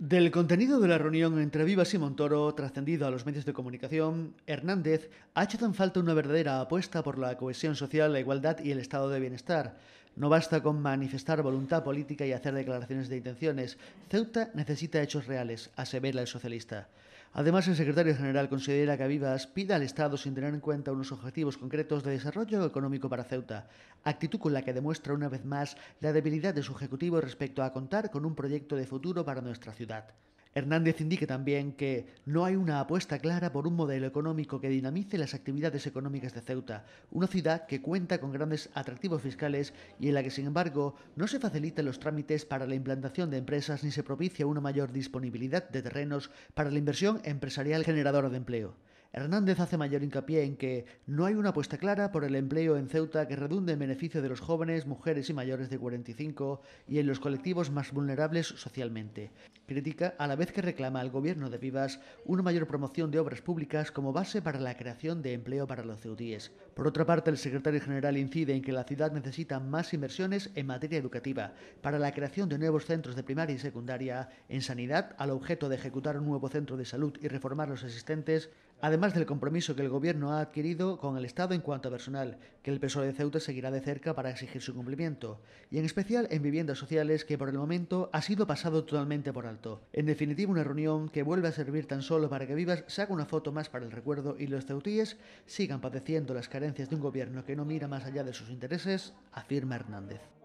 Del contenido de la reunión entre Vivas y Montoro, trascendido a los medios de comunicación, Hernández ha hecho tan falta una verdadera apuesta por la cohesión social, la igualdad y el estado de bienestar. No basta con manifestar voluntad política y hacer declaraciones de intenciones. Ceuta necesita hechos reales, asevera el socialista. Además, el secretario general considera que Avivas pida al Estado sin tener en cuenta unos objetivos concretos de desarrollo económico para Ceuta, actitud con la que demuestra una vez más la debilidad de su ejecutivo respecto a contar con un proyecto de futuro para nuestra ciudad. Hernández indica también que no hay una apuesta clara por un modelo económico que dinamice las actividades económicas de Ceuta, una ciudad que cuenta con grandes atractivos fiscales y en la que, sin embargo, no se facilitan los trámites para la implantación de empresas ni se propicia una mayor disponibilidad de terrenos para la inversión empresarial generadora de empleo. Hernández hace mayor hincapié en que no hay una apuesta clara por el empleo en Ceuta que redunde en beneficio de los jóvenes, mujeres y mayores de 45 y en los colectivos más vulnerables socialmente. Critica a la vez que reclama al gobierno de Vivas una mayor promoción de obras públicas como base para la creación de empleo para los ceutíes. Por otra parte, el secretario general incide en que la ciudad necesita más inversiones en materia educativa para la creación de nuevos centros de primaria y secundaria, en sanidad al objeto de ejecutar un nuevo centro de salud y reformar los existentes, además del compromiso que el Gobierno ha adquirido con el Estado en cuanto a personal, que el PSOE de Ceuta seguirá de cerca para exigir su cumplimiento, y en especial en viviendas sociales que por el momento ha sido pasado totalmente por alto. En definitiva, una reunión que vuelve a servir tan solo para que Vivas haga una foto más para el recuerdo y los ceutíes sigan padeciendo las carencias de un Gobierno que no mira más allá de sus intereses, afirma Hernández.